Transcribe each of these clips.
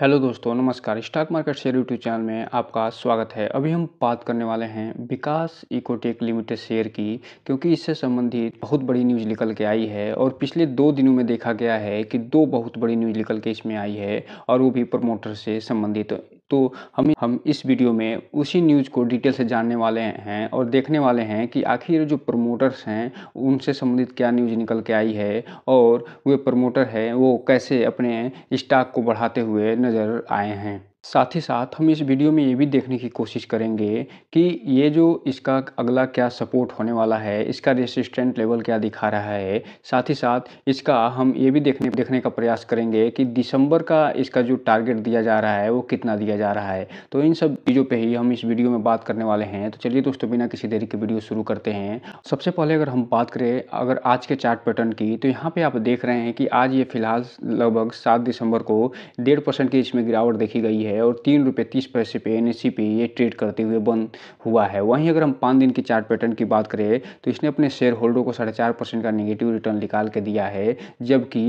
hello दोस्तों नमस्कार stock market share YouTube channel में आपका स्वागत है अभी हम बात करने वाले हैं विकास इकोटेक लिमिटेड शेयर की क्योंकि इससे संबंधित बहुत बड़ी न्यूज़ निकल के आई है और पिछले दो दिनों में देखा गया है कि दो बहुत बड़ी न्यूज़ निकल के इसमें आई है और वो भी प्रमोटर से संबंधित तो हम हम इस वीडियो में उसी न्यूज़ को डिटेल से जानने वाले हैं और देखने वाले हैं कि आखिर जो प्रमोटर्स हैं उनसे संबंधित क्या न्यूज़ निकल के आई है और वे प्रमोटर हैं वो कैसे अपने स्टॉक को बढ़ाते हुए नज़र आए हैं साथ ही साथ हम इस वीडियो में ये भी देखने की कोशिश करेंगे कि ये जो इसका अगला क्या सपोर्ट होने वाला है इसका रेसिस्टेंट लेवल क्या दिखा रहा है साथ ही साथ इसका हम ये भी देखने देखने का प्रयास करेंगे कि दिसंबर का इसका जो टारगेट दिया जा रहा है वो कितना दिया जा रहा है तो इन सब चीज़ों पर ही हम इस वीडियो में बात करने वाले हैं तो चलिए दोस्तों बिना किसी देरी के वीडियो शुरू करते हैं सबसे पहले अगर हम बात करें अगर आज के चार्ट पैटर्न की तो यहाँ पर आप देख रहे हैं कि आज ये फिलहाल लगभग सात दिसंबर को डेढ़ परसेंट की इसमें गिरावट देखी गई है है और तीन रुपये तीस पैसे पे एन e पे ये ट्रेड करते हुए बंद हुआ है वहीं अगर हम पाँच दिन की चार्ट पैटर्न की बात करें तो इसने अपने शेयर होल्डर को साढ़े चार परसेंट का निगेटिव रिटर्न निकाल के दिया है जबकि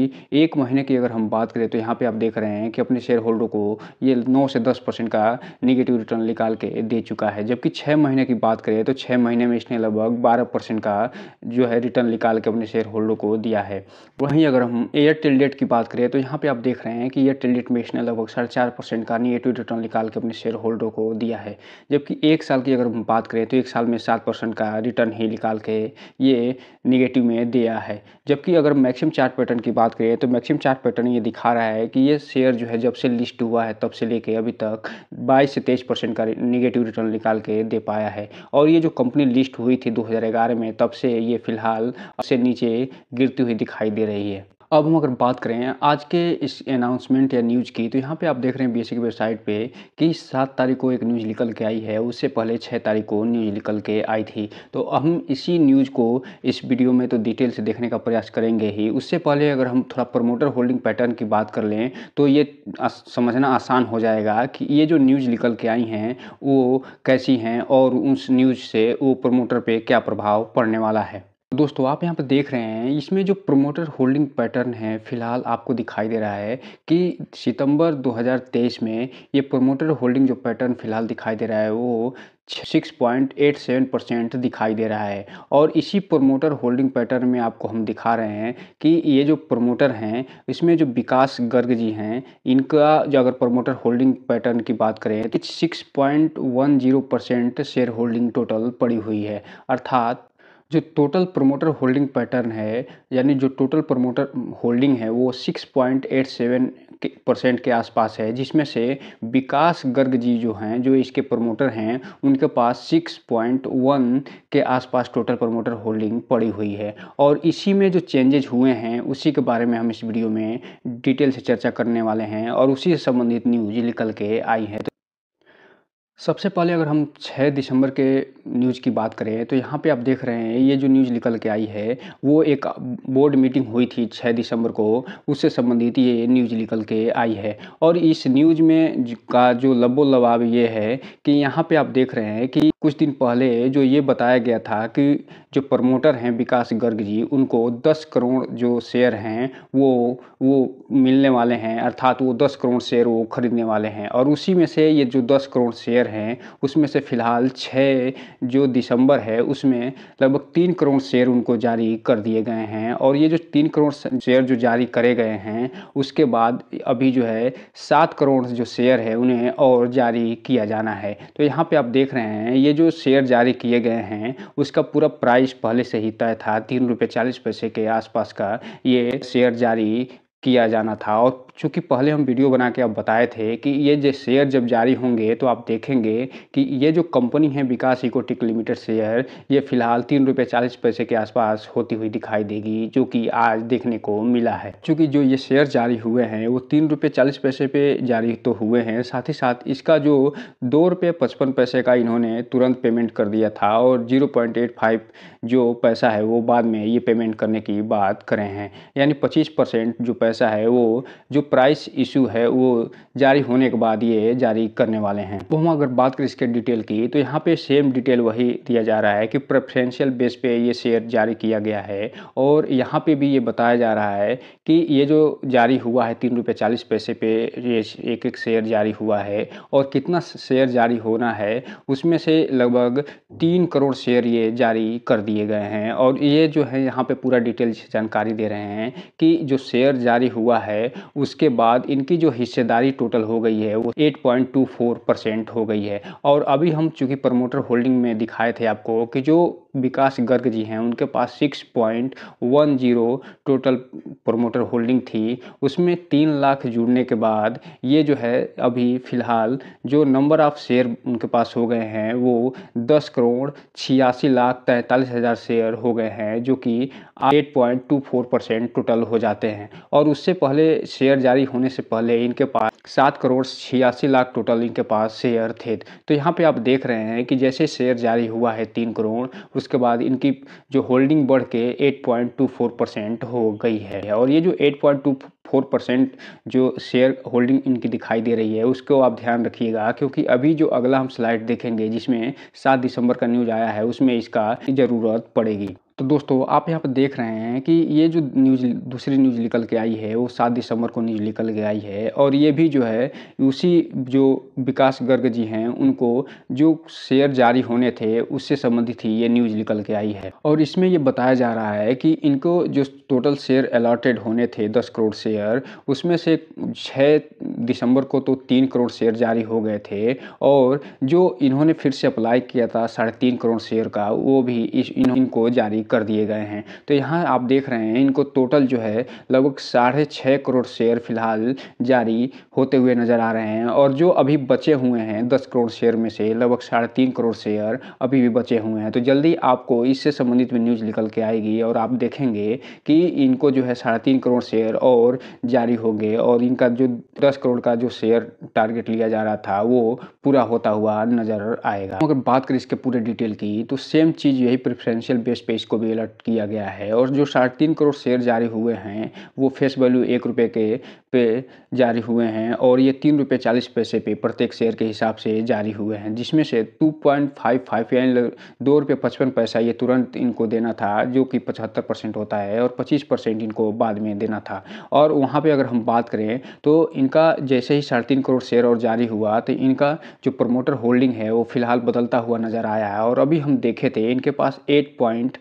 एक महीने की अगर हम बात करें तो यहाँ पर आप देख रहे हैं कि अपने शेयर होल्डर को ये नौ से दस का निगेटिव रिटर्न निकाल के दे चुका है जबकि छः महीने की बात करें तो छः महीने में इसने लगभग बारह का जो है रिटर्न निकाल के अपने शेयर होल्डर को दिया है वहीं अगर हम एयरटेल डेट की बात करें तो यहाँ पर आप देख रहे हैं कि एयरटेल डेट में इसने लगभग साढ़े चार परसेंट का नेगेटिव रिटर्न निकाल के अपने शेयर होल्डर को दिया है जबकि एक साल की अगर हम बात करें तो एक साल में सात परसेंट का रिटर्न ही निकाल के ये निगेटिव में दिया है जबकि अगर मैक्सिम चार्ट पैटर्न की बात करें तो मैक्सिम चार्ट पैटर्न ये दिखा रहा है कि ये शेयर जो है जब से लिस्ट हुआ है तब से लेके अभी तक बाईस से तेईस परसेंट का निगेटिव रिटर्न निकाल के दे पाया है और ये जो कंपनी लिस्ट हुई थी दो में तब से ये फिलहाल से नीचे गिरती हुई दिखाई दे रही है अब हम अगर बात करें आज के इस अनाउंसमेंट या न्यूज़ की तो यहाँ पे आप देख रहे हैं बीएससी की वेबसाइट पे कि सात तारीख को एक न्यूज़ निकल के आई है उससे पहले छः तारीख को न्यूज़ निकल के आई थी तो हम इसी न्यूज़ को इस वीडियो में तो डिटेल से देखने का प्रयास करेंगे ही उससे पहले अगर हम थोड़ा प्रमोटर होल्डिंग पैटर्न की बात कर लें तो ये समझना आसान हो जाएगा कि ये जो न्यूज़ निकल के आई हैं वो कैसी हैं और उस न्यूज़ से वो प्रमोटर पर क्या प्रभाव पड़ने वाला है दोस्तों आप यहाँ पर देख रहे हैं इसमें जो प्रोमोटर होल्डिंग पैटर्न है फिलहाल आपको दिखाई दे रहा है कि सितंबर 2023 में ये प्रोमोटर होल्डिंग जो पैटर्न फिलहाल दिखाई दे रहा है वो 6.87 परसेंट दिखाई दे रहा है और इसी प्रमोटर होल्डिंग पैटर्न में आपको हम दिखा रहे हैं कि ये जो प्रमोटर हैं इसमें जो विकास गर्ग जी हैं इनका जो अगर प्रमोटर होल्डिंग पैटर्न की बात करें तो six percent share holding total पड़ी हुई है अर्थात जो टोटल प्रमोटर होल्डिंग पैटर्न है यानी जो टोटल प्रमोटर होल्डिंग है वो 6.87 परसेंट के आसपास है जिसमें से विकास गर्ग जी जो हैं जो इसके प्रमोटर हैं उनके पास 6.1 के आसपास टोटल प्रमोटर होल्डिंग पड़ी हुई है और इसी में जो चेंजेज हुए हैं उसी के बारे में हम इस वीडियो में डिटेल से चर्चा करने वाले हैं और उसी से संबंधित न्यूज निकल के आई है सबसे पहले अगर हम 6 दिसंबर के न्यूज़ की बात करें तो यहाँ पे आप देख रहे हैं ये जो न्यूज़ निकल के आई है वो एक बोर्ड मीटिंग हुई थी 6 दिसंबर को उससे संबंधित ये न्यूज़ निकल के आई है और इस न्यूज़ में का जो लबो लबाव ये है कि यहाँ पे आप देख रहे हैं कि कुछ दिन पहले जो ये बताया गया था कि जो प्रमोटर हैं विकास गर्ग जी उनको 10 करोड़ जो शेयर हैं वो वो मिलने वाले हैं अर्थात वो 10 करोड़ शेयर वो खरीदने वाले हैं और उसी में से ये जो 10 करोड़ शेयर हैं उसमें से फ़िलहाल 6 जो दिसंबर है उसमें लगभग तीन करोड़ शेयर उनको जारी कर दिए गए हैं और ये जो तीन करोड़ शेयर जो जारी करे गए हैं उसके बाद अभी जो है सात करोड़ जो शेयर है उन्हें और जारी किया जाना है तो यहाँ पर आप देख रहे हैं ये जो शेयर जारी किए गए हैं उसका पूरा प्राइस प्राइस पहले से ही तय था तीन रुपये चालीस पैसे के आसपास का ये शेयर जारी किया जाना था और चूँकि पहले हम वीडियो बना के अब बताए थे कि ये जो शेयर जब जारी होंगे तो आप देखेंगे कि ये जो कंपनी है विकास इकोटिक लिमिटेड शेयर ये फिलहाल तीन रुपये चालीस पैसे के आसपास होती हुई दिखाई देगी जो कि आज देखने को मिला है चूँकि जो ये शेयर जारी हुए हैं वो तीन रुपये चालीस पैसे पे जारी तो हुए हैं साथ ही साथ इसका जो दो रुपये पचपन पैसे का इन्होंने तुरंत पेमेंट कर दिया था और जीरो पॉइंट एट फाइव जो पैसा है वो बाद में ये पेमेंट करने की बात करें हैं यानी पच्चीस परसेंट जो पैसा पैसा है वो जो प्राइस इशू है वो जारी होने के बाद ये जारी करने वाले हैं तो हम अगर बात करें इसके डिटेल की तो यहाँ पे सेम डिटेल वही दिया जा रहा है कि प्रेफरेंशियल बेस पे ये शेयर जारी किया गया है और यहाँ पे भी ये बताया जा रहा है कि ये जो जारी हुआ है तीन रुपये चालीस पैसे पे ये एक एक शेयर जारी हुआ है और कितना शेयर जारी होना है उसमें से लगभग तीन करोड़ शेयर ये जारी कर दिए गए हैं और ये जो है यहाँ पे पूरा डिटेल जानकारी दे रहे हैं कि जो शेयर जारी जारी हुआ है उसके बाद इनकी जो हिस्सेदारी टोटल हो गई है वो 8.24 परसेंट हो गई है और अभी हम चूंकि प्रमोटर होल्डिंग में दिखाए थे आपको कि जो विकास गर्ग जी हैं उनके पास 6.10 टोटल प्रमोटर होल्डिंग थी उसमें तीन लाख जुड़ने के बाद ये जो है अभी फ़िलहाल जो नंबर ऑफ़ शेयर उनके पास हो गए हैं वो दस करोड़ छियासी लाख तैंतालीस हज़ार शेयर हो गए हैं जो कि 8.24 परसेंट टोटल हो जाते हैं और उससे पहले शेयर जारी होने से पहले इनके पास सात करोड़ छियासी लाख टोटल इनके पास शेयर थे तो यहाँ पे आप देख रहे हैं कि जैसे शेयर जारी हुआ है तीन करोड़ उसके बाद इनकी जो होल्डिंग बढ़ के eight point two four percent हो गई है और ये जो eight point two four percent जो शेयर होल्डिंग इनकी दिखाई दे रही है उसको आप ध्यान रखिएगा क्योंकि अभी जो अगला हम स्लाइड देखेंगे जिसमें सात दिसंबर का न्यूज आया है उसमें इसका ज़रूरत पड़ेगी तो दोस्तों आप यहाँ पर देख रहे हैं कि ये जो न्यूज़ दूसरी न्यूज़ निकल के आई है वो सात दिसंबर को न्यूज़ निकल के आई है और ये भी जो है उसी जो विकास गर्ग जी हैं उनको जो शेयर जारी होने थे उससे संबंधित ही ये न्यूज़ निकल के आई है और इसमें ये बताया जा रहा है कि इनको जो टोटल शेयर अलाटेड होने थे दस करोड़ शेयर उसमें से छः दिसंबर को तो तीन करोड़ शेयर जारी हो गए थे और जो इन्होंने फिर से अप्लाई किया था साढ़े तीन करोड़ शेयर का वो भी इस इनको जारी कर दिए गए हैं तो यहाँ आप देख रहे हैं इनको टोटल जो है लगभग साढ़े छः करोड़ शेयर फिलहाल जारी होते हुए नज़र आ रहे हैं और जो अभी बचे हुए हैं दस करोड़ शेयर में से लगभग साढ़े तीन करोड़ शेयर अभी भी बचे हुए हैं तो जल्दी आपको इससे संबंधित भी न्यूज़ निकल के आएगी और आप देखेंगे कि इनको जो है साढ़े तीन करोड़ शेयर और जारी होंगे और इनका जो दस करोड़ का जो शेयर टारगेट लिया जा रहा था वो पूरा होता हुआ नजर आएगा अगर बात करें इसके पूरे डिटेल की तो सेम चीज़ यही प्रेफरेंशियल बेस पे इसको भी अलर्ट किया गया है और जो साढ़े तीन करोड़ शेयर जारी हुए हैं वो फेस वैल्यू एक रुपये के पे जारी हुए हैं और ये तीन रुपये चालीस पैसे पे प्रत्येक शेयर के हिसाब से जारी हुए हैं जिसमें से टू पॉइंट फाइव फाइव यानी दो रुपये पचपन पैसा ये तुरंत इनको देना था जो कि पचहत्तर परसेंट होता है और पच्चीस परसेंट इनको बाद में देना था और वहाँ पर अगर हम बात करें तो इनका इनका जैसे ही साढ़े तीन करोड़ शेयर और जारी हुआ तो इनका जो प्रमोटर होल्डिंग है वो फिलहाल बदलता हुआ नज़र आया है और अभी हम देखे थे इनके पास एट पॉइंट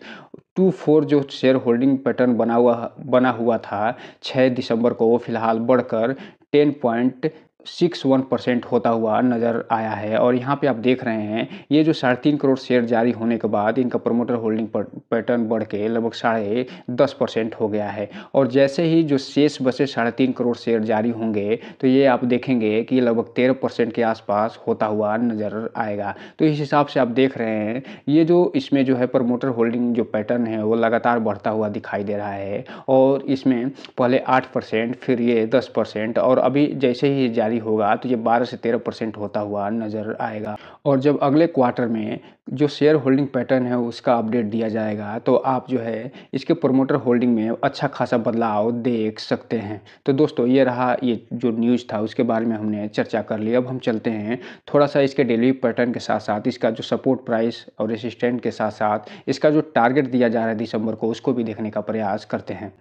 टू फोर जो शेयर होल्डिंग पैटर्न बना हुआ बना हुआ था छः दिसंबर को वो फिलहाल बढ़कर ten point six one percent होता हुआ नज़र आया है और यहाँ पे आप देख रहे हैं ये जो साढ़े तीन करोड़ शेयर जारी होने के बाद इनका प्रमोटर होल्डिंग पैटर्न बढ़ के लगभग साढ़े दस परसेंट हो गया है और जैसे ही जो शेष बसे साढ़े तीन करोड़ शेयर जारी होंगे तो ये आप देखेंगे कि लगभग तेरह परसेंट के आसपास होता हुआ नज़र आएगा तो इस हिसाब से आप देख रहे हैं ये जो इसमें जो है प्रमोटर होल्डिंग जो पैटर्न है वो लगातार बढ़ता हुआ दिखाई दे रहा है और इसमें पहले आठ परसेंट फिर ये दस परसेंट और अभी जैसे ही जारी जारी होगा तो ये 12 से 13 परसेंट होता हुआ नज़र आएगा और जब अगले क्वार्टर में जो शेयर होल्डिंग पैटर्न है उसका अपडेट दिया जाएगा तो आप जो है इसके प्रमोटर होल्डिंग में अच्छा खासा बदलाव देख सकते हैं तो दोस्तों ये रहा ये जो न्यूज़ था उसके बारे में हमने चर्चा कर ली अब हम चलते हैं थोड़ा सा इसके डेली पैटर्न के साथ साथ इसका जो सपोर्ट प्राइस और रेसिस्टेंट के साथ साथ इसका जो टारगेट दिया जा रहा है दिसंबर को उसको भी देखने का प्रयास करते हैं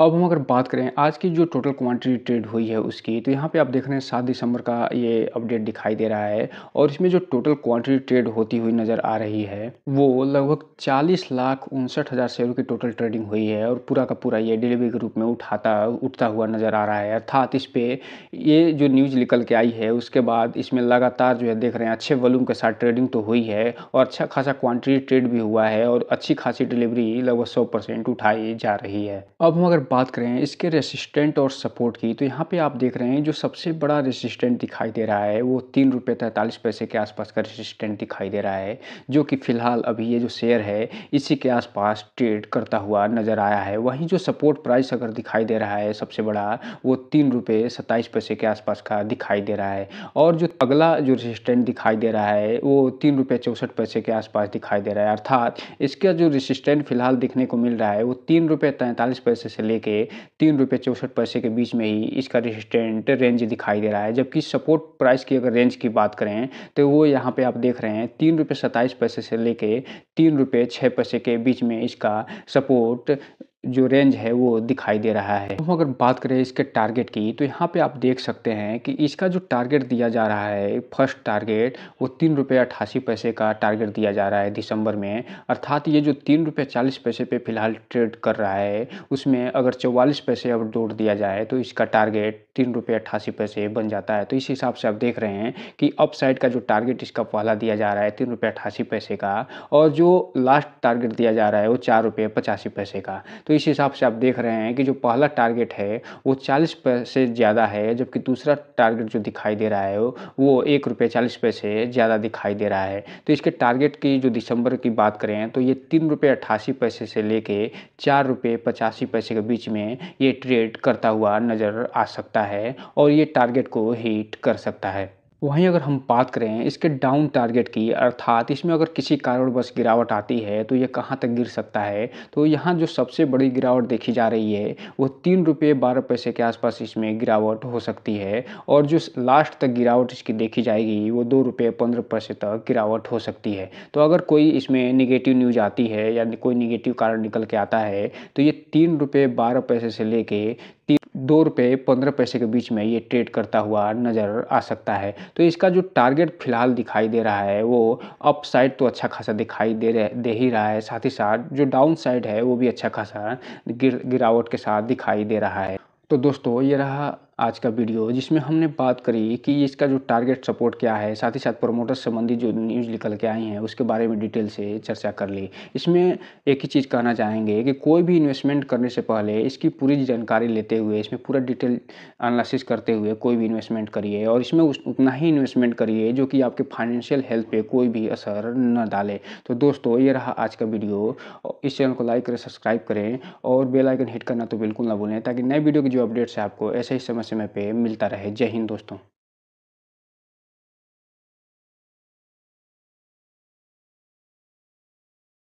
अब हम अगर बात करें आज की जो टोटल क्वांटिटी ट्रेड हुई है उसकी तो यहाँ पे आप देख रहे हैं सात दिसंबर का ये अपडेट दिखाई दे रहा है और इसमें जो टोटल क्वांटिटी ट्रेड होती हुई नज़र आ रही है वो लगभग चालीस लाख उनसठ हज़ार शेयरों की टोटल ट्रेडिंग हुई है और पूरा का पूरा ये डिलीवरी के रूप में उठाता उठता हुआ नज़र आ रहा है अर्थात इस पर ये जो न्यूज़ निकल के आई है उसके बाद इसमें लगातार जो है देख रहे हैं अच्छे वॉल्यूम के साथ ट्रेडिंग तो हुई है और अच्छा खासा क्वान्टिटी ट्रेड भी हुआ है और अच्छी खासी डिलीवरी लगभग सौ उठाई जा रही है अब हम अगर बात करें इसके रेसिस्टेंट और सपोर्ट की तो यहाँ पे आप देख रहे हैं जो सबसे बड़ा रेसिस्टेंट दिखाई दे रहा है वो तीन रुपये तैंतालीस पैसे के आसपास का रेसिस्टेंट दिखाई दे रहा है जो कि फ़िलहाल अभी ये जो शेयर है इसी के आसपास ट्रेड करता हुआ नज़र आया है वहीं जो सपोर्ट प्राइस अगर दिखाई दे रहा है सबसे बड़ा वो तीन रुपये सत्ताईस पैसे के आसपास का दिखाई दे रहा है और जो अगला जो रेसिस्टेंट दिखाई दे रहा है वो तीन रुपये चौंसठ पैसे के आसपास दिखाई दे रहा है अर्थात इसका जो रेसिस्टेंट फ़िलहाल देखने को मिल रहा है वो तीन रुपये तैंतालीस पैसे से ले के तीन रुपये चौंसठ पैसे के बीच में ही इसका रेजिस्टेंट रेंज दिखाई दे रहा है जबकि सपोर्ट प्राइस की अगर रेंज की बात करें तो वो यहाँ पे आप देख रहे हैं तीन रुपये सत्ताईस पैसे से लेके तीन रुपये छः पैसे के बीच में इसका सपोर्ट जो रेंज है वो दिखाई दे रहा है हम अगर बात करें इसके टारगेट की तो यहाँ पे आप देख सकते हैं कि इसका जो टारगेट दिया जा रहा है फर्स्ट टारगेट वो तीन रुपये अट्ठासी पैसे का टारगेट दिया जा रहा है दिसंबर में अर्थात ये जो तीन रुपये चालीस पैसे पे फिलहाल ट्रेड कर रहा है उसमें अगर चौवालीस पैसे अब दौड़ दिया जाए तो इसका टारगेट तीन रुपये अट्ठासी पैसे बन जाता है तो इस हिसाब से आप देख रहे हैं कि अपसाइड का जो टारगेट इसका पहला दिया जा रहा है तीन रुपये अट्ठासी पैसे का और जो लास्ट टारगेट दिया जा रहा है वो चार रुपये पचासी पैसे का तो इस हिसाब से आप देख रहे हैं कि जो पहला टारगेट है वो चालीस पैसे ज़्यादा है जबकि दूसरा टारगेट जो दिखाई दे रहा है वो एक रुपये चालीस पैसे ज़्यादा दिखाई दे रहा है तो इसके टारगेट की जो दिसंबर की बात करें तो ये तीन रुपये अट्ठासी पैसे से लेके चार रुपये पचासी पैसे के बीच में ये ट्रेड करता हुआ नज़र आ सकता है और ये टारगेट को हीट कर सकता है वहीं अगर हम बात करें इसके डाउन टारगेट की अर्थात इसमें अगर किसी कारण बस गिरावट आती है तो ये कहाँ तक गिर सकता है तो यहाँ जो सबसे बड़ी गिरावट देखी जा रही है वो तीन रुपये बारह पैसे के आसपास इसमें गिरावट हो सकती है और जो लास्ट तक गिरावट इसकी देखी जाएगी वो दो रुपये पंद्रह पैसे तक गिरावट हो सकती है तो अगर कोई इसमें निगेटिव न्यूज आती है या कोई निगेटिव कारण निकल के आता है तो ये तीन रुपये बारह पैसे से लेके दो रुपये पंद्रह पैसे के बीच में ये ट्रेड करता हुआ नज़र आ सकता है तो इसका जो टारगेट फिलहाल दिखाई दे रहा है वो अप साइड तो अच्छा खासा दिखाई दे रहे दे ही रहा है साथ ही साथ जो डाउन साइड है वो भी अच्छा खासा गिर गिरावट के साथ दिखाई दे रहा है तो दोस्तों ये रहा आज का वीडियो जिसमें हमने बात करी कि इसका जो टारगेट सपोर्ट क्या है साथ ही साथ प्रमोटर संबंधी जो न्यूज़ निकल के आई हैं उसके बारे में डिटेल से चर्चा कर ली इसमें एक ही चीज़ कहना चाहेंगे कि कोई भी इन्वेस्टमेंट करने से पहले इसकी पूरी जानकारी लेते हुए इसमें पूरा डिटेल एनालिसिस करते हुए कोई भी इन्वेस्टमेंट करिए और इसमें उतना ही इन्वेस्टमेंट करिए जो कि आपके फाइनेंशियल हेल्थ पर कोई भी असर न डाले तो दोस्तों ये रहा आज का वीडियो इस चैनल को लाइक करें सब्सक्राइब करें और बेलाइकन हिट करना तो बिल्कुल ना भूलें ताकि नए वीडियो की जो अपडेट्स है आपको ऐसे ही समझ समय पे मिलता रहे जय हिंद दोस्तों